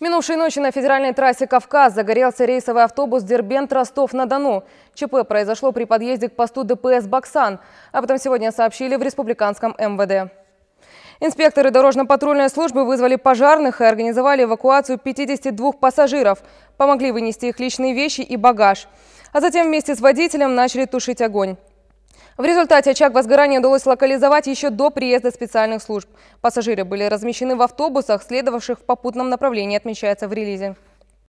Минувшей ночью на федеральной трассе «Кавказ» загорелся рейсовый автобус Дербент-Ростов-на-Дону. ЧП произошло при подъезде к посту ДПС «Баксан». Об этом сегодня сообщили в республиканском МВД. Инспекторы дорожно-патрульной службы вызвали пожарных и организовали эвакуацию 52 пассажиров. Помогли вынести их личные вещи и багаж. А затем вместе с водителем начали тушить огонь. В результате очаг возгорания удалось локализовать еще до приезда специальных служб. Пассажиры были размещены в автобусах, следовавших в попутном направлении, отмечается в релизе.